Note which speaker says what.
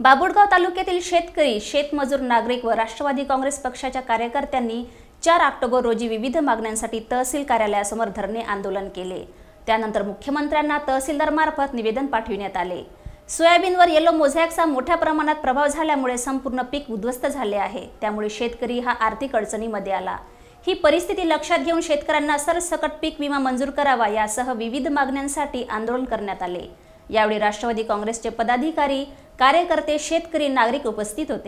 Speaker 1: बाबुडगाव तालुक्यातील शेतकरी शेतमजूर नागरिक व राष्ट्रवादी काँग्रेस पक्षाच्या कार्यकर्त्यांनी चार ऑक्टोबर रोजी विविध मागण्यांसाठी तहसील कार्यालयासमोर धरणे आंदोलन केले त्यानंतर मुख्यमंत्र्यांना तहसीलदारमार्फत निवेदन पाठविण्यात आले सोयाबीनवर येलो मोझॅकचा मोठ्या प्रमाणात प्रभाव झाल्यामुळे संपूर्ण पीक उद्ध्वस्त झाले आहे त्यामुळे शेतकरी हा आर्थिक अडचणीमध्ये आला ही परिस्थिती लक्षात घेऊन शेतकऱ्यांना सरसकट पीक विमा मंजूर करावा यासह विविध मागण्यांसाठी आंदोलन करण्यात आले यावेळी राष्ट्रवादी काँग्रेसचे पदाधिकारी कार्यकर्ते शेतकरी नागरिक उपस्थित होते